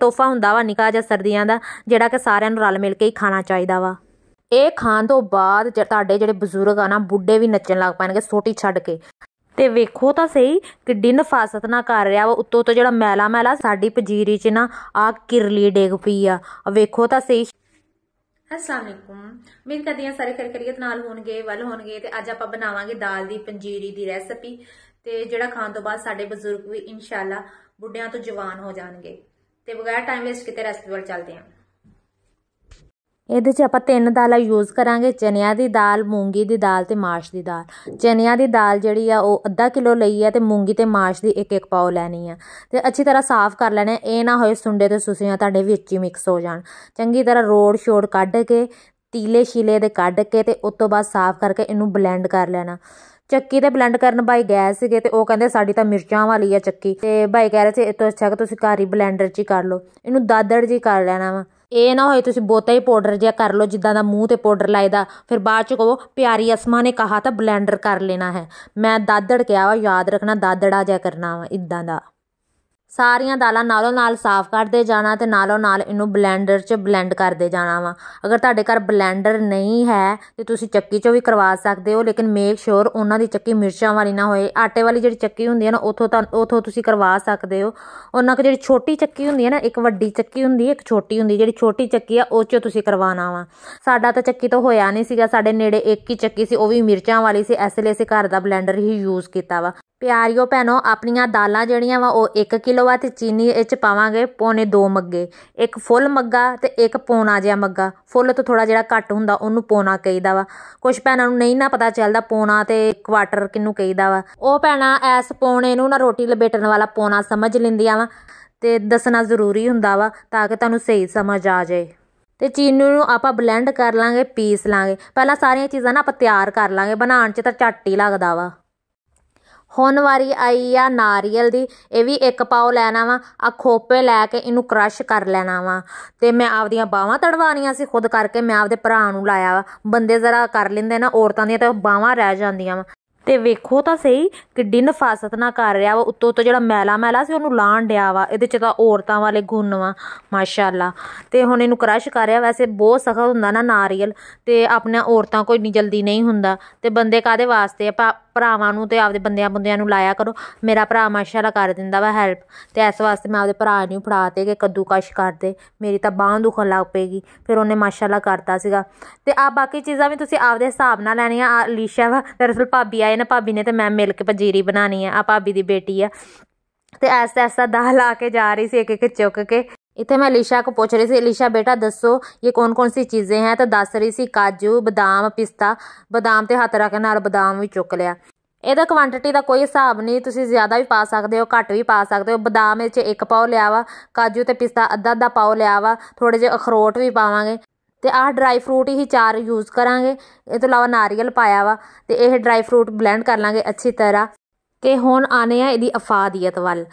ਤੋਹਫਾ ਹੁੰਦਾ ਵਾ ਨਿਕਾ ਜਾਂ ਸਰਦੀਆਂ ਦਾ ਜਿਹੜਾ ਕਿ ਸਾਰਿਆਂ ਨੂੰ ਰਲ ਮਿਲ ਕੇ ਹੀ ਖਾਣਾ ਚਾਹੀਦਾ ਵਾ ਇਹ ਖਾਣ ਤੋਂ ਬਾਅਦ ਤੁਹਾਡੇ ਜਿਹੜੇ ਬਜ਼ੁਰਗ ਆ ਨਾ ਬੁੱਢੇ ਵੀ ਨੱਚਣ ਲੱਗ ਪੈਣਗੇ ਸੋਟੀ ਛੱਡ ਕੇ ਤੇ ਵੇਖੋ ਤਾਂ ਸਹੀ ਦਿਨ ਫਾਸਤ ਨਾ ਕਰ ਰਿਹਾ ਵਾ ਉੱਤੋਂ ਤੋਂ ਜਿਹੜਾ ਮੈਲਾ ਮੈਲਾ ਸਾਡੀ ਪਜੀਰੀ 'ਚ ਨਾ ਆ ਕਿਰਲੀ ਡੇਗ ਪਈ ਆ ਵੇਖੋ ਤਾਂ ਸਹੀ ਅਸਲਾਮ ਅਲੈਕੁਮ ਮੇਰੇ ਕਦੀਆਂ ਸਾਰੇ ਕਰਕਰੀਅਤ ਨਾਲ ਹੋਣਗੇ ਵੱਲ ਹੋਣਗੇ ਤੇ ਅੱਜ ਆਪਾਂ ਬਣਾਵਾਂਗੇ ਦਾਲ ਦੀ ਪੰਜੀਰੀ ਦੀ ਰੈਸਪੀ ਤੇ ਜਿਹੜਾ ਖਾਣ ਤੋਂ ਬਾਅਦ ਸਾਡੇ ਬਜ਼ੁਰਗ ਵੀ ਇਨਸ਼ਾਅੱਲਾ ਬੁੱਢਿਆਂ ਤੋਂ ਜਵਾਨ ਹੋ ਜਾਣਗੇ ਤੇ ਬਗੈਰ ਟਾਈਮ ਵੇਸਟ ਕੀਤੇ ਰੈਸਪੀ ਵੱਲ ਚੱਲਦੇ ਹਾਂ ਇਹਦੇ 'ਚ ਆਪਾਂ ਤਿੰਨ ਦਾਲਾਂ ਯੂਜ਼ ਕਰਾਂਗੇ ਚਨਿਆਂ ਦੀ ਦਾਲ ਮੂੰਗੀ ਦੀ ਦਾਲ ਤੇ ਮਾਸ਼ ਦੀ ਦਾਲ ਚਨਿਆਂ ਦੀ ਦਾਲ ਜਿਹੜੀ ਆ ਉਹ ਅੱਧਾ ਕਿਲੋ ਲਈ ਆ ਤੇ ਮੂੰਗੀ ਤੇ ਮਾਸ਼ ਦੀ ਇੱਕ ਇੱਕ ਪਾਉ ਲੈਣੀ ਆ ਤੇ ਅੱਛੀ ਤਰ੍ਹਾਂ ਸਾਫ਼ ਕਰ ਲੈਣਾ ਇਹ ਨਾ ਹੋਏ ਸੁੰਡੇ ਤੇ ਸੁਸੀਆਂ ਤੁਹਾਡੇ ਵਿੱਚ ਹੀ ਮਿਕਸ ਹੋ ਜਾਣ ਚੰਗੀ ਤਰ੍ਹਾਂ ਰੋੜ ਛੋੜ ਕੱਢ ਕੇ ਤੀਲੇ ਛਿਲੇ ਦੇ ਕੱਢ ਕੇ ਤੇ ਉਸ ਤੋਂ ਬਾਅਦ ਸਾਫ਼ ਕਰਕੇ ਇਹਨੂੰ ਬਲੈਂਡ ਕਰ ਲੈਣਾ ਚੱਕੀ ਤੇ ਬਲੈਂਡ ਕਰਨ ਬਾਈ ਗਏ ਸੀਗੇ ਤੇ ਉਹ ਕਹਿੰਦੇ ਸਾਡੀ ਤਾਂ ਮਿਰਚਾਂ ਵਾਲੀ ਆ ਚੱਕੀ ਤੇ ਬਾਈ ਕਹਿ ਰਹੇ ਸੀ ਇਹ ਤੋਂ ਅੱਛਾ ਕਿ ਤੁਸੀਂ ਘਰ ਹੀ ਬਲੈਂਡਰ 'ਚ ਹੀ ਕਰ ਲਓ ਇਹਨੂੰ ਦਾਦੜ ਜੀ ਕਰ ਲੈਣਾ ਵਾ ਇਹ ਨਾ ਹੋਏ ਤੁਸੀਂ ਬੋਤਾ ਹੀ ਪਾਊਡਰ ਜਿਹਾ ਕਰ ਲਓ ਜਿੱਦਾਂ ਦਾ ਮੂੰਹ ਤੇ ਪਾਊਡਰ ਲਾਇਦਾ ਫਿਰ ਬਾਅਦ ਚ ਕਹੋ ਪਿਆਰੀ ਅਸਮਾ ਨੇ ਕਹਾ ਤਾਂ ਬਲੈਂਡਰ ਕਰ ਲੈਣਾ ਹੈ ਮੈਂ ਦਾਦੜ ਕਿਹਾ ਵਾ ਯਾਦ ਰੱਖਣਾ ਦਾਦੜਾ ਜਿਹਾ ਕਰਨਾ ਵਾ ਇਦਾਂ ਦਾ ਸਾਰੀਆਂ ਦਾਲਾਂ ਨਾਲੋਂ ਨਾਲ ਸਾਫ਼ ਕਰਦੇ ਜਾਣਾ ਤੇ ਨਾਲੋਂ ਨਾਲ ਇਹਨੂੰ ਬਲੈਂਡਰ 'ਚ ਬਲੈਂਡ ਕਰਦੇ ਜਾਣਾ ਵਾ ਅਗਰ ਤੁਹਾਡੇ ਘਰ ਬਲੈਂਡਰ ਨਹੀਂ ਹੈ ਤੇ ਤੁਸੀਂ ਚੱਕੀ 'ਚੋਂ ਵੀ ਕਰਵਾ ਸਕਦੇ ਹੋ ਲੇਕਿਨ ਮੇਕ ਸ਼ੋਰ ਉਹਨਾਂ ਦੀ ਚੱਕੀ ਮਿਰਚਾਂ ਵਾਲੀ ਨਾ ਹੋਏ ਆਟੇ ਵਾਲੀ ਜਿਹੜੀ ਚੱਕੀ ਹੁੰਦੀ ਹੈ ਨਾ ਉਥੋਂ ਤਾਂ ਉਥੋਂ ਤੁਸੀਂ ਕਰਵਾ ਸਕਦੇ ਹੋ ਉਹਨਾਂ ਕੋਲ ਜਿਹੜੀ ਛੋਟੀ ਚੱਕੀ ਹੁੰਦੀ ਹੈ ਨਾ ਇੱਕ ਵੱਡੀ ਚੱਕੀ ਹੁੰਦੀ ਹੈ ਇੱਕ ਛੋਟੀ ਹੁੰਦੀ ਜਿਹੜੀ ਛੋਟੀ ਚੱਕੀ ਆ ਉਹ 'ਚੋਂ ਤੁਸੀਂ ਕਰਵਾਣਾ ਵਾ ਸਾਡਾ ਤਾਂ ਚੱਕੀ ਤੋਂ ਹੋਇਆ ਨਹੀਂ ਸੀਗਾ ਸਾਡੇ ਨੇੜੇ ਇੱਕ ਹੀ ਚੱਕੀ ਸੀ ਉਹ ਵੀ ਮਿਰਚਾਂ ਵਾਲੀ ਸੀ ਇਸ ਲਈ ਅਸੀਂ ਘਰ ਦਾ ਬਲੈਂਡਰ ਹੀ ਯੂਜ਼ ਕੀਤਾ ਵਾ ਪਿਆਰਿਓ ਭੈਣੋ ਆਪਣੀਆਂ ਦਾਲਾਂ ਜਿਹੜੀਆਂ ਵਾ ਉਹ 1 ਕਿਲੋ ਵਾ ਤੇ ਚੀਨੀ ਇਹ 'ਚ ਪਾਵਾਂਗੇ ਪੌਨੇ 2 ਮੱਗੇ ਇੱਕ ਫੁੱਲ ਮੱਗਾ ਤੇ ਇੱਕ ਪੌਣਾ ਜਿਹਾ ਮੱਗਾ ਫੁੱਲ ਤੋਂ ਥੋੜਾ ਜਿਹੜਾ ਘੱਟ ਹੁੰਦਾ ਉਹਨੂੰ ਪੌਣਾ ਕਹੀਦਾ ਵਾ ਕੁਝ ਭੈਣਾਂ ਨੂੰ ਨਹੀਂ ਨਾ ਪਤਾ ਚੱਲਦਾ ਪੌਣਾ ਤੇ ਕੁਆਟਰ ਕਿੰਨੂੰ ਕਹੀਦਾ ਵਾ ਉਹ ਭੈਣਾ ਐਸ ਪੌਣੇ ਨੂੰ ਨਾ ਰੋਟੀ ਲਬੇਟਣ ਵਾਲਾ ਪੌਣਾ ਸਮਝ ਲਿੰਦੀਆਂ ਵਾ ਤੇ ਦੱਸਣਾ ਜ਼ਰੂਰੀ ਹੁੰਦਾ ਵਾ ਤਾਂ ਕਿ ਤੁਹਾਨੂੰ ਸਹੀ ਸਮਝ ਆ ਜਾਏ ਤੇ ਚੀਨੀ ਨੂੰ ਆਪਾਂ ਬਲੈਂਡ ਕਰ ਲਾਂਗੇ ਪੀਸ ਲਾਂਗੇ ਪਹਿਲਾਂ ਸਾਰੀਆਂ ਚੀਜ਼ਾਂ ਨਾ ਆਪਾਂ ਤਿਆਰ ਕਰ ਲਾਂਗੇ ਬਣਾਉਣ 'ਚ ਤਾਂ ਝੱਟ ਹੀ ਲੱਗਦਾ ਵਾ ਹੁਣ ਵਾਰੀ ਆਈ ਆ ਨਾਰੀਅਲ ਦੀ ਇਹ ਵੀ ਇੱਕ ਪਾਉ ਲੈਣਾ ਵਾ ਆ ਖੋਪੇ ਲੈ ਕੇ ਇਹਨੂੰ ਕ੍ਰਸ਼ ਕਰ ਲੈਣਾ ਵਾ ਤੇ ਮੈਂ ਆਪਦੀਆਂ ਬਾਹਾਂ ਤੜਵਾਣੀਆਂ ਸੀ ਖੁਦ ਕਰਕੇ ਮੈਂ ਆਪਦੇ ਭਰਾ ਨੂੰ ਲਾਇਆ ਵਾ ਬੰਦੇ ਜ਼ਰਾ ਕਰ ਲੈਂਦੇ ਨਾ ਔਰਤਾਂ ਦੀਆਂ ਤਾਂ ਬਾਹਾਂ ਰਹਿ ਜਾਂਦੀਆਂ ਵਾ ਤੇ ਵੇਖੋ ਤਾਂ ਸਹੀ ਕਿੱਡੀ ਨਫਾਸਤ ਨਾ ਕਰ ਰਿਹਾ ਵਾ ਉੱਤੋਂ ਤੋਂ ਜਿਹੜਾ ਮੈਲਾ ਮੈਲਾ ਸੀ ਉਹਨੂੰ ਲਾਣ ਡਿਆ ਵਾ ਇਹਦੇ ਚ ਤਾਂ ਔਰਤਾਂ ਵਾਲੇ ਗੁਣ ਵਾ ਮਾਸ਼ਾਅੱਲਾ ਤੇ ਹੁਣ ਇਹਨੂੰ ਕ੍ਰਸ਼ ਕਰ ਰਿਹਾ ਵੈਸੇ ਬਹੁਤ ਸਖਤ ਹੁੰਦਾ ਨਾ ਨਾਰੀਅਲ ਤੇ ਆਪਣੇ ਔਰਤਾਂ ਕੋਈ ਨਹੀਂ ਜਲਦੀ ਨਹੀਂ ਹੁੰਦਾ ਤੇ ਬੰਦੇ ਕਾਦੇ ਵਾਸਤੇ ਆਪਾਂ ਭਰਾਵਾਂ ਨੂੰ ਤੇ ਆਪਦੇ ਬੰਦਿਆਂ ਬੰਦਿਆਂ ਨੂੰ ਲਾਇਆ ਕਰੋ ਮੇਰਾ ਭਰਾ ਮਾਸ਼ਾਅੱਲਾ ਕਰ ਦਿੰਦਾ ਵਾ ਹੈਲਪ ਤੇ ਇਸ ਵਾਸਤੇ ਮੈਂ ਆਪਦੇ ਭਰਾ ਨੂੰ ਫੜਾ ਤੇ ਕਿ ਕੱਦੂਕਸ਼ ਕਰਦੇ ਮੇਰੀ ਤਾਂ ਬਾਹ ਦੁਖਣ ਲੱਗ ਪੇਗੀ ਫਿਰ ਉਹਨੇ ਮਾਸ਼ਾਅੱਲਾ ਕਰਤਾ ਸੀਗਾ ਤੇ ਆ ਬਾਕੀ ਚੀਜ਼ਾਂ ਵੀ ਤੁਸੀਂ ਆਪਦੇ ਹਿਸਾਬ ਨਾਲ ਲੈਣੀਆਂ ਆ ਅਲੀਸ਼ਾ ਵਾ ਦਰਅਸਲ ਭਾਬੀ ਆਏ ਨੇ ਭਾਬੀ ਨੇ ਤੇ ਮੈਂ ਮਿਲ ਕੇ ਪੰਜੀਰੀ ਬਣਾਣੀ ਆ ਆ ਭਾਬੀ ਦੀ ਬੇਟੀ ਆ ਤੇ ਐਸ ਐਸਾ ਦਾਹ ਲਾ ਕੇ ਜਾ ਰਹੀ ਸੀ ਇੱਕ ਇੱਕ ਚੁੱਕ ਕੇ ਇੱਥੇ ਮੈਂ ਅਲੀਸ਼ਾ ਕੋ ਪੁੱਛ ਰਹੀ ਸੀ ਅਲੀਸ਼ਾ ਬੇਟਾ ਦੱਸੋ ਇਹ ਕੌਣ ਕੌਣ ਸੀ ਚੀਜ਼ੇ ਹੈ ਤਾਂ ਦੱਸ ਰਹੀ ਸੀ ਕਾਜੂ ਬਦਾਮ ਪਿਸਤਾ ਬਦਾਮ ਤੇ ਹੱਥ ਰੱਖ ਨਾਲ ਬਦਾਮ ਵੀ ਚੁੱਕ ਲਿਆ ਇਹਦਾ ਕੁਆਂਟੀਟੀ ਦਾ ਕੋਈ ਹਿਸਾਬ ਨਹੀਂ ਤੁਸੀਂ ਜ਼ਿਆਦਾ ਵੀ ਪਾ ਸਕਦੇ ਹੋ ਘੱਟ ਵੀ ਪਾ ਸਕਦੇ ਹੋ ਬਦਾਮ ਵਿੱਚ ਇੱਕ ਪਾਓ ਲਿਆ ਵਾ ਕਾਜੂ ਤੇ ਪਿਸਤਾ ਅੱਧਾ ਅੱਧਾ ਪਾਓ ਲਿਆ ਵਾ ਥੋੜੇ ਜਿਹਾ ਅਖਰੋਟ ਵੀ ਪਾਵਾਂਗੇ ਤੇ ਆਹ ਡਰਾਈ ਫਰੂਟ ਹੀ ਚਾਰ ਯੂਜ਼ ਕਰਾਂਗੇ ਇਹ ਤੋਂ ਇਲਾਵਾ ਨਾਰੀਅਲ ਪਾਇਆ ਵਾ ਤੇ ਇਹ ਡਰਾਈ ਫਰੂਟ ਬਲੈਂਡ ਕਰ ਲਾਂਗੇ ਅੱਛੀ ਤਰ੍ਹਾਂ ਤੇ ਹੁਣ ਆਨੇ ਆ ਇਹਦੀ ਅਫਾਦੀਅਤ ਵੱਲ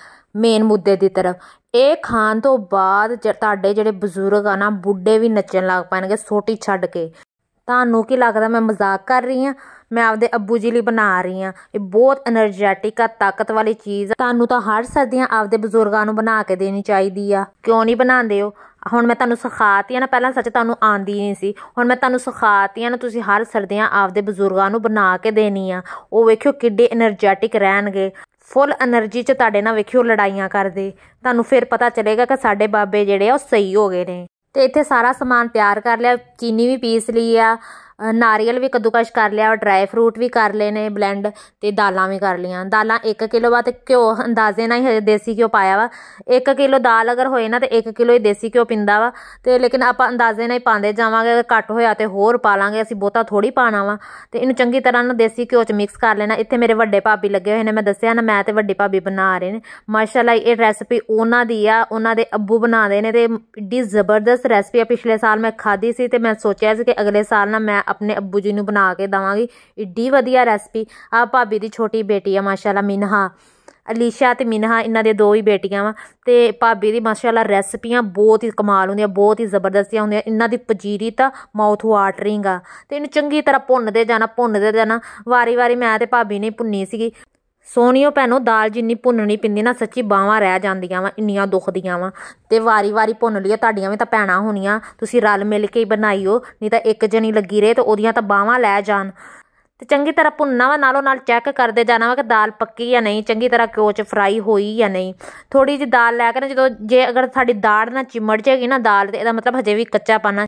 ਮੇਨ ਮੁੱਦੇ ਦੀ ਤਰਫ ਇਹ ਖਾਣ ਤੋਂ ਬਾਅਦ ਤੁਹਾਡੇ ਜਿਹੜੇ ਬਜ਼ੁਰਗ ਆ ਨਾ ਬੁੱਢੇ ਵੀ ਨੱਚਣ ਲੱਗ ਪੈਣਗੇ ਸੋਟੀ ਛੱਡ ਕੇ ਤੁਹਾਨੂੰ ਕੀ ਲੱਗਦਾ ਮੈਂ ਮਜ਼ਾਕ ਕਰ ਰਹੀ ਹਾਂ ਮੈਂ ਆਪਦੇ ਅੱਬੂ ਜੀ ਲਈ ਬਣਾ ਰਹੀ ਹਾਂ ਇਹ ਬਹੁਤ એનર્ਜੈਟਿਕ ਆ ਤਾਕਤ ਵਾਲੀ ਚੀਜ਼ ਆ ਤੁਹਾਨੂੰ ਤਾਂ ਹਰ ਸਰਦੀਆਂ ਆਪਦੇ ਬਜ਼ੁਰਗਾਂ ਨੂੰ ਬਣਾ ਕੇ ਦੇਣੀ ਚਾਹੀਦੀ ਆ ਕਿਉਂ ਨਹੀਂ ਬਣਾਉਂਦੇ ਹੋ ਹੁਣ ਮੈਂ ਤੁਹਾਨੂੰ ਸਿਖਾਤੀ ਆ ਨਾ ਪਹਿਲਾਂ ਸੱਚ ਤੁਹਾਨੂੰ ਆਂਦੀ ਨਹੀਂ ਸੀ ਹੁਣ ਮੈਂ ਤੁਹਾਨੂੰ ਸਿਖਾਤੀ ਆ ਨਾ ਤੁਸੀਂ ਹਰ ਸਰਦੀਆਂ ਆਪਦੇ ਬਜ਼ੁਰਗਾਂ ਨੂੰ ਬਣਾ ਕੇ ਦੇਣੀ ਆ ਉਹ ਵੇਖਿਓ ਕਿੱਡੇ એનર્ਜੈਟਿਕ ਰਹਿਣਗੇ ਫੁੱਲ એનર્ਜੀ 'ਚ ਤੁਹਾਡੇ ਨਾਲ ਵੇਖਿਓ ਲੜਾਈਆਂ ਕਰਦੇ ਤੁਹਾਨੂੰ ਫਿਰ ਪਤਾ ਚੱਲੇਗਾ ਕਿ ਸਾਡੇ ਬਾਬੇ ਜਿਹੜੇ ਆ ਉਹ ਸਹੀ ਹੋ ਗਏ ਨੇ ਤੇ ਇੱਥੇ ਸਾਰਾ ਸਮਾਨ ਤਿਆਰ ਕਰ ਲਿਆ ਚੀਨੀ ਵੀ ਪੀਸ ਲਈ ਆ ਨਾਰੀਅਲ ਵੀ ਕਦੂਕਸ਼ ਕਰ ਲਿਆ ਡਰਾਈ ਫਰੂਟ ਵੀ ਕਰ ਲਏ ਨੇ ਬਲੈਂਡ ਤੇ ਦਾਲਾਂ ਵੀ ਕਰ ਲਈਆਂ ਦਾਲਾਂ 1 ਕਿਲੋ ਬਾਤ ਕਿਉਂ ਘਿਓ ਅੰਦਾਜ਼ੇ ਨਾਲ ਹੀ ਹਜੇ ਦੇਸੀ ਘਿਓ ਪਾਇਆ ਵਾ 1 ਕਿਲੋ ਦਾਲ ਅਗਰ ਹੋਏ ਨਾ ਤੇ 1 ਕਿਲੋ ਹੀ ਦੇਸੀ ਘਿਓ ਪਿੰਦਾ ਵਾ ਤੇ ਲੇਕਿਨ ਆਪਾਂ ਅੰਦਾਜ਼ੇ ਨਾਲ ਹੀ ਪਾਉਂਦੇ ਜਾਵਾਂਗੇ ਅਗਰ ਘੱਟ ਹੋਇਆ ਤੇ ਹੋਰ ਪਾ ਲਾਂਗੇ ਅਸੀਂ ਬਹੁਤਾ ਥੋੜੀ ਪਾਣਾ ਵਾ ਤੇ ਇਹਨੂੰ ਚੰਗੀ ਤਰ੍ਹਾਂ ਨਾਲ ਦੇਸੀ ਘਿਓ 'ਚ ਮਿਕਸ ਕਰ ਲੈਣਾ ਇੱਥੇ ਮੇਰੇ ਵੱਡੇ ਭਾਬੀ ਲੱਗੇ ਹੋਏ ਨੇ ਮੈਂ ਦੱਸਿਆ ਨਾ ਮੈਂ ਤੇ ਵੱਡੀ ਭਾਬੀ ਬਣਾ ਰਹੇ ਨੇ ਮਾਸ਼ਾਅੱਲਾ ਇਹ ਰੈਸਪੀ ਉਹਨਾਂ ਦੀ ਆ ਉਹਨਾਂ ਦੇ ਅੱਬੂ ਬਣਾਉਂਦੇ ਨੇ ਤੇ ਏਡੀ ਜ਼ਬਰਦਸਤ ਰੈਸਪੀ ਆ ਪਿਛਲੇ ਸਾਲ ਮੈਂ ਖਾਦੀ ਸੀ ਤੇ ਮੈਂ ਸੋਚਿਆ ਸੀ ਕਿ ਅਗਲੇ ਸਾਲ ਨਾ ਮੈਂ ਆਪਣੇ ਅੱਬੂ ਜੀ ਨੂੰ ਬਣਾ ਕੇ ਦਵਾਂਗੀ ਏਡੀ ਵਧੀਆ ਰੈਸਪੀ ਆ ਭਾਬੀ ਦੀ ਛੋਟੀ ਬੇਟੀ ਆ ਮਾਸ਼ਾਅੱਲਾ ਮਿਨਹਾ ਅਲੀਸ਼ਾ ਤੇ ਮਿਨਹਾ ਇਹਨਾਂ ਦੇ ਦੋ ਹੀ ਬੇਟੀਆਂ ਵਾ ਤੇ ਭਾਬੀ ਦੀ ਮਾਸ਼ਾਅੱਲਾ ਰੈਸਪੀਆਂ ਬਹੁਤ ਹੀ ਕਮਾਲ ਹੁੰਦੀਆਂ ਬਹੁਤ ਹੀ ਜ਼ਬਰਦਸਤੀਆਂ ਹੁੰਦੀਆਂ ਇਹਨਾਂ ਦੀ ਪਜੀਰੀ ਤਾਂ ਮਾਊਥ ਵਾਟਰਿੰਗ ਆ ਤੇ ਇਹਨੂੰ ਚੰਗੀ ਤਰ੍ਹਾਂ ਭੁੰਨਦੇ ਜਾਣਾ ਭੁੰਨਦੇ ਜਾਣਾ ਵਾਰੀ-ਵਾਰੀ ਮੈਂ ਤੇ ਭਾਬੀ ਨੇ ਭੁੰਨੀ ਸੀਗੀ ਸੋਨੀਓ ਭੈਣੋ ਦਾਲ ਜਿੰਨੀ ਭੁੰਨਣੀ ਪਿੰਦੀ ਨਾ ਸੱਚੀ ਬਾਹਾਂ ਰਹਿ ਜਾਂਦੀਆਂ ਵਾ ਇੰਨੀਆਂ ਦੁਖਦੀਆਂ ਵਾ ਤੇ ਵਾਰੀ-ਵਾਰੀ ਭੁੰਨ ਲਈਏ ਤੁਹਾਡੀਆਂ ਵੀ ਤਾਂ ਪੈਣਾ ਹੋਣੀਆਂ ਤੁਸੀਂ ਰਲ ਮਿਲ ਕੇ ਹੀ ਬਣਾਈਓ ਨਹੀਂ ਤਾਂ ਇੱਕ ਜਣੀ ਲੱਗੀ ਰਹੇ ਤੇ ਉਹਦੀਆਂ ਤਾਂ ਬਾਹਾਂ ਲੈ ਜਾਣ ਤੇ ਚੰਗੀ ਤਰ੍ਹਾਂ ਭੁੰਨਣਾ ਵਾ ਨਾਲੋਂ ਨਾਲ ਚੈੱਕ ਕਰਦੇ ਜਾਣਾ ਵਾ ਕਿ ਦਾਲ ਪੱਕੀ ਜਾਂ ਨਹੀਂ ਚੰਗੀ ਤਰ੍ਹਾਂ ਕਿਉਂ 'ਚ ਫਰਾਈ ਹੋਈ ਜਾਂ ਨਹੀਂ ਥੋੜੀ ਜਿਹੀ ਦਾਲ ਲੈ ਕੇ ਨਾ ਜਦੋਂ ਜੇ ਅਗਰ ਸਾਡੀ ਦਾੜ ਨਾ ਚਿਮੜ ਜੇਗੀ ਨਾ ਦਾਲ ਤੇ ਇਹਦਾ ਮਤਲਬ ਹਜੇ ਵੀ ਕੱਚਾ ਪਾਣਾ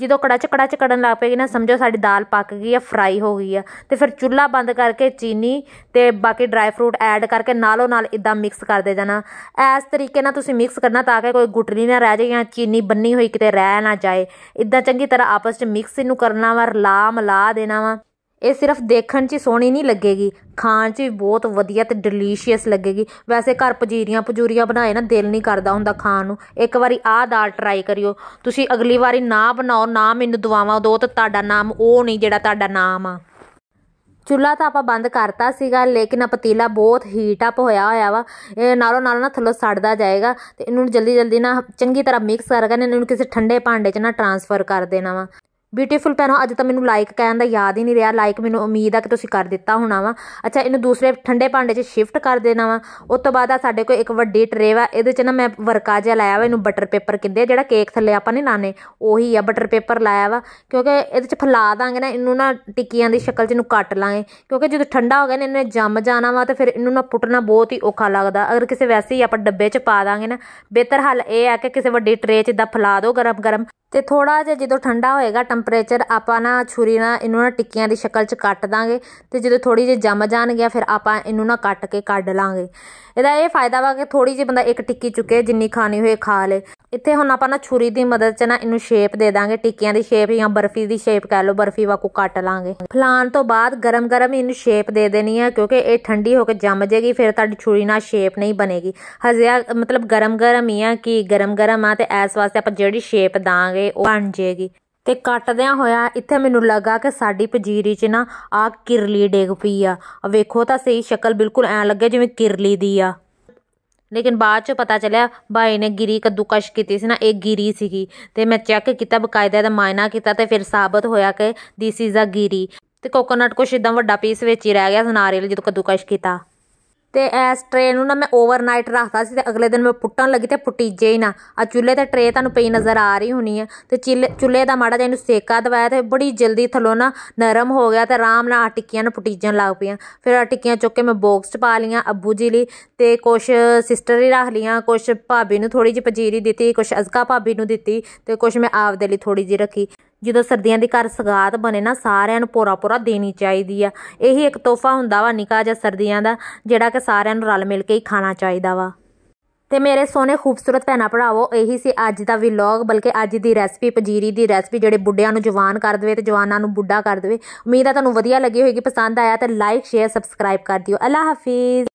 ਜਦੋਂ ਕੜਾਚ ਕੜਾਚ ਕੜਨ ਲੱਗ ਪਏਗੀ ਨਾ ਸਮਝੋ ਸਾਡੀ ਦਾਲ ਪੱਕ ਗਈ ਆ ਫਰਾਈ ਹੋ ਗਈ ਆ ਤੇ ਫਿਰ ਚੁੱਲਾ ਬੰਦ ਕਰਕੇ ਚੀਨੀ ਤੇ ਬਾਕੀ ਡਰਾਈ ਫਰੂਟ ਐਡ ਕਰਕੇ ਨਾਲੋ ਨਾਲ ਇਦਾਂ ਮਿਕਸ ਕਰਦੇ ਜਾਣਾ ਇਸ ਤਰੀਕੇ ਨਾਲ ਤੁਸੀਂ ਮਿਕਸ ਕਰਨਾ ਤਾਂ ਕਿ ਕੋਈ ਗੁਟਲੀ ਨਾ ਰਹਿ ਜਾਏ ਜਾਂ ਚੀਨੀ ਬੰਨੀ ਹੋਈ ਕਿਤੇ ਰਹਿ ਨਾ ਜਾਏ ਇਦਾਂ ਚੰਗੀ ਤਰ੍ਹਾਂ ਆਪਸ ਵਿੱਚ ਮਿਕਸ ਇਹਨੂੰ ਕਰਨਾ ਵਾ ਰਲਾ ਮਲਾ ਦੇਣਾ ਵਾ ਇਹ ਸਿਰਫ ਦੇਖਣ 'ਚ ਸੋਹਣੀ ਨਹੀਂ ਲੱਗੇਗੀ ਖਾਣ 'ਚ ਵੀ ਬਹੁਤ ਵਧੀਆ ਤੇ ਡਿਲੀਸ਼ੀਅਸ ਲੱਗੇਗੀ ਵੈਸੇ ਘਰ ਪਜੀਰੀਆਂ ਪਜੂਰੀਆਂ ਬਣਾਏ ਨਾ ਦਿਲ ਨਹੀਂ ਕਰਦਾ ਹੁੰਦਾ ਖਾਣ ਨੂੰ ਇੱਕ ਵਾਰੀ ਆਹ ਦਾਲ ਟਰਾਈ ਕਰਿਓ ਤੁਸੀਂ ਅਗਲੀ ਵਾਰੀ ਨਾ ਬਣਾਓ ਨਾ ਮੈਨੂੰ ਦੁਆਵਾਂ ਦਿਓ ਤੇ ਤੁਹਾਡਾ ਨਾਮ ਉਹ ਨਹੀਂ ਜਿਹੜਾ ਤੁਹਾਡਾ ਨਾਮ ਆ ਚੁੱਲਾ ਤਾਂ ਆਪਾਂ ਬੰਦ ਕਰਤਾ ਸੀਗਾ ਲੇਕਿਨ ਆ ਪਤੀਲਾ ਬਹੁਤ ਹੀਟ ਅਪ ਹੋਇਆ ਹੋਇਆ ਵਾ ਇਹ ਨਾਲੋਂ ਨਾਲ ਨਾ ਥੱਲੋਂ ਸੜਦਾ ਜਾਏਗਾ ਤੇ ਇਹਨੂੰ ਜਲਦੀ ਜਲਦੀ ਨਾ ਚੰਗੀ ਤਰ੍ਹਾਂ ਮਿਕਸ ਕਰਕੇ ਇਹਨੂੰ ਕਿਸੇ ਠੰਡੇ ਭਾਂਡੇ 'ਚ ਨਾ ਟਰਾਂਸਫਰ ਕਰ ਦੇਣਾ ਵਾ ਬਿਊਟੀਫੁਲ ਪੈਨੋ ਅੱਜ ਤਾਂ ਮੈਨੂੰ ਲਾਈਕ ਕਹਿਣ ਦਾ ਯਾਦ ਹੀ ਨਹੀਂ ਰਿਹਾ ਲਾਈਕ ਮੈਨੂੰ ਉਮੀਦ ਆ ਕਿ ਤੁਸੀਂ ਕਰ ਦਿੱਤਾ ਹੋਣਾ ਵਾ ਅੱਛਾ ਇਹਨੂੰ ਦੂਸਰੇ ਠੰਡੇ ਭਾਂਡੇ 'ਚ ਸ਼ਿਫਟ ਕਰ ਦੇਣਾ ਵਾ ਉਸ ਤੋਂ ਬਾਅਦ ਆ ਸਾਡੇ ਕੋਲ ਇੱਕ ਵੱਡੀ ਟਰੇ ਵਾ ਇਹਦੇ 'ਚ ਨਾ ਮੈਂ ਵਰਕਾ ਜਿਹਾ ਲਾਇਆ ਵਾ ਇਹਨੂੰ ਬਟਰ ਪੇਪਰ ਕਿੰਦੇ ਜਿਹੜਾ ਕੇਕ ਥੱਲੇ ਆਪਾਂ ਨੇ ਲਾਣੇ ਉਹੀ ਆ ਬਟਰ ਪੇਪਰ ਲਾਇਆ ਵਾ ਕਿਉਂਕਿ ਇਹਦੇ 'ਚ ਫਲਾ ਦਾਂਗੇ ਨਾ ਇਹਨੂੰ ਨਾ ਟਿੱਕੀਆਂ ਦੀ ਸ਼ਕਲ 'ਚ ਇਹਨੂੰ ਕੱਟ ਲਾਂਗੇ ਕਿਉਂਕਿ ਜਦੋਂ ਠੰਡਾ ਹੋ ਗਿਆ ਨਾ ਇਹਨੇ ਜੰਮ ਜਾਣਾ ਵਾ ਤੇ ਫਿਰ ਇਹਨੂੰ ਨਾ ਪੁੱਟਣਾ ਬਹੁਤ ਹੀ ਔਖਾ ਲੱਗਦਾ ਅਗਰ ਕਿਸੇ ਵੈਸੇ ਹੀ ਆਪਾਂ ਡੱਬੇ 'ਚ ਪਾ ਦਾਂਗੇ ਨਾ ਬਿਹਤਰ ਹੱਲ ਇਹ ਆ ਕਿ ਕਿਸੇ ਵੱਡੀ ਟਰੇ 'ਚ ਦਾ ਫਲਾ ਦੋ ਗਰਮ ਗਰਮ ਤੇ ਥੋੜਾ ਜਿਹਾ ਜਦੋਂ ਠੰਡਾ ਹੋਏਗਾ ਟੈਂਪਰੇਚਰ ਆਪਾਂ ਨਾ ਛੁਰੀ ਨਾਲ ਇਹਨੂੰ ਨਾ ਟਿੱਕੀਆਂ ਦੀ ਸ਼ਕਲ 'ਚ ਕੱਟ ਦਾਂਗੇ ਤੇ ਜਦੋਂ ਥੋੜੀ ਜਿਹੀ ਜੰਮ ਜਾਣਗੀਆਂ ਫਿਰ ਆਪਾਂ ਇਹਨੂੰ ਨਾ ਕੱਟ ਕੇ ਕੱਢ ਲਾਂਗੇ ਇਹਦਾ ਇਹ ਫਾਇਦਾ ਵਾ ਕਿ ਥੋੜੀ ਜਿਹੀ ਬੰਦਾ ਇੱਕ ਟਿੱਕੀ ਚੁੱਕੇ ਜਿੰਨੀ ਖਾਣੀ ਹੋਏ ਖਾ ਲੇ ਇੱਥੇ ਹੁਣ ਆਪਾਂ ਨਾ ਛੁਰੀ ਦੀ ਮਦਦ 'ਚ ਨਾ ਇਹਨੂੰ ਸ਼ੇਪ ਦੇ ਦਾਂਗੇ ਟਿੱਕੀਆਂ ਦੀ ਸ਼ੇਪ ਜਾਂ ਬਰਫੀ ਦੀ ਸ਼ੇਪ ਕਹਿ ਲਓ ਬਰਫੀ ਵਾਂਗੂ ਕੱਟ ਲਾਂਗੇ ਫਲਾਣ ਤੋਂ ਬਾਅਦ ਗਰਮ-ਗਰਮ ਇਹਨੂੰ ਸ਼ੇਪ ਦੇ ਦੇਣੀ ਆ ਕਿਉਂਕਿ ਇਹ ਠੰਡੀ ਹੋ ਕੇ ਜੰਮ ਜੇਗੀ ਫਿਰ ਤੁਹਾਡੀ ਛੁਰੀ ਨਾਲ ਸ਼ੇਪ ਨਹੀਂ ਬਣੇਗੀ ਹਜ਼ਿਆ ਮਤਲਬ ਗਰਮ-ਗਰਮ ਹੀ ਆ ਕਿ ਗਰਮ-ਗਰਮ ਆ ਤੇ ਐਸ ਵਾਸਤੇ ਆਪਾਂ ਜਿਹੜੀ ਸ਼ੇਪ ਦਾਂਗੇ ਲਵੇ ਉਹ ਬਣ ਜੇਗੀ ਤੇ ਕੱਟਦਿਆਂ ਹੋਇਆ ਇੱਥੇ ਮੈਨੂੰ ਲੱਗਾ ਕਿ ਸਾਡੀ ਪਜੀਰੀ 'ਚ ਨਾ ਆ ਕਿਰਲੀ ਡੇਗ ਪਈ ਆ ਵੇਖੋ ਤਾਂ ਸਹੀ ਸ਼ਕਲ ਬਿਲਕੁਲ ਐ ਲੱਗੇ ਜਿਵੇਂ ਕਿਰਲੀ ਦੀ ਆ ਲੇਕਿਨ ਬਾਅਦ ਚ ਪਤਾ ਚੱਲਿਆ ਭਾਈ ਨੇ ਗਿਰੀ ਕਦੂਕਸ਼ ਕੀਤੀ ਸੀ ਨਾ ਇਹ ਗਿਰੀ ਸੀਗੀ ਤੇ ਮੈਂ ਚੈੱਕ ਕੀਤਾ ਬਕਾਇਦਾ ਦਾ ਮਾਇਨਾ ਕੀਤਾ ਤੇ ਫਿਰ ਸਾਬਤ ਹੋਇਆ ਕਿ ਥਿਸ ਇਜ਼ ਅ ਗਿਰੀ ਤੇ ਕੋਕੋਨਟ ਕੁਛ ਇਦਾਂ ਵੱਡਾ ਪੀਸ ਵਿੱਚ ਹੀ ਰਹਿ ਗਿਆ ਸਨਾਰੀਲ ਜਦੋਂ ਕਦੂਕਸ਼ ਕੀਤਾ ਤੇ ਇਸ ਟ੍ਰੇ ਨੂੰ ਨਾ ਮੈਂ ਓਵਰਨਾਈਟ ਰੱਖਦਾ ਸੀ ਤੇ ਅਗਲੇ ਦਿਨ ਮੈਂ ਪੁੱਟਣ ਲੱਗੀ ਤੇ ਪੁੱਟੀਜੇ ਹੀ ਨਾ ਆ ਚੁੱਲ੍ਹੇ ਤੇ ਟ੍ਰੇ ਤੁਹਾਨੂੰ ਪਈ ਨਜ਼ਰ ਆ ਰਹੀ ਹੋਣੀ ਹੈ ਤੇ ਚੁੱਲ੍ਹੇ ਦਾ ਮਾੜਾ ਜਿਹਾ ਇਹਨੂੰ ਸੇਕਾ ਦਵਾਇਆ ਤੇ ਬੜੀ ਜਲਦੀ ਥਲੋ ਨਾ ਨਰਮ ਹੋ ਗਿਆ ਤੇ ਆਰਾਮ ਨਾਲ ਆ ਟਿੱਕੀਆਂ ਨੂੰ ਪੁੱਟੀਜਣ ਲੱਗ ਪਈਆਂ ਫਿਰ ਆ ਟਿੱਕੀਆਂ ਚੁੱਕ ਕੇ ਮੈਂ ਬਾਕਸ 'ਚ ਪਾ ਲੀਆਂ ਅੱਬੂ ਜੀ ਲਈ ਤੇ ਕੁਛ ਸਿਸਟਰ ਹੀ ਰੱਖ ਲੀਆਂ ਕੁਛ ਭਾਬੀ ਨੂੰ ਥੋੜੀ ਜਿਹੀ ਪਜੀਰੀ ਦਿੱਤੀ ਕੁਛ ਅਜ਼ਕਾ ਭਾਬੀ ਨੂੰ ਦਿੱਤੀ ਤੇ ਕੁਛ ਮੈਂ ਆਪ ਦੇ ਲਈ ਥੋੜੀ ਜਿਹੀ ਰੱਖੀ ਜਦੋਂ ਸਰਦੀਆਂ ਦੇ ਘਰ ਸਗਾਤ ਬਣੇ ਨਾ ਸਾਰਿਆਂ ਨੂੰ ਪੋਰਾ ਪੋਰਾ ਦੇਣੀ ਚਾਹੀਦੀ ਆ ਇਹ ਇੱਕ ਤੋਹਫਾ ਹੁੰਦਾ ਵਾ ਨਿਕਾ ਜਾਂ ਸਰਦੀਆਂ ਦਾ ਜਿਹੜਾ ਕਿ ਸਾਰਿਆਂ ਨੂੰ ਰਲ ਮਿਲ ਕੇ ਹੀ ਖਾਣਾ ਚਾਹੀਦਾ ਵਾ ਤੇ ਮੇਰੇ ਸੋਹਣੇ ਖੂਬਸੂਰਤ ਭੈਣਾ ਭਰਾਵੋ ਇਹੀ ਸੀ ਅੱਜ ਦਾ ਵਲੌਗ ਬਲਕਿ ਅੱਜ ਦੀ ਰੈਸਪੀ ਪਜੀਰੀ ਦੀ ਰੈਸਪੀ ਜਿਹੜੇ ਬੁੱਢਿਆਂ ਨੂੰ ਜਵਾਨ ਕਰ ਦੇਵੇ ਤੇ ਜਵਾਨਾਂ ਨੂੰ ਬੁੱਢਾ ਕਰ ਦੇਵੇ ਉਮੀਦ ਆ ਤੁਹਾਨੂੰ ਵਧੀਆ ਲੱਗੀ ਹੋਵੇਗੀ ਪਸੰਦ ਆਇਆ ਤੇ ਲਾਈਕ ਸ਼ੇਅਰ ਸਬਸਕ੍ਰਾਈਬ ਕਰ ਦਿਓ ਅੱਲਾ ਹਾਫਿਜ਼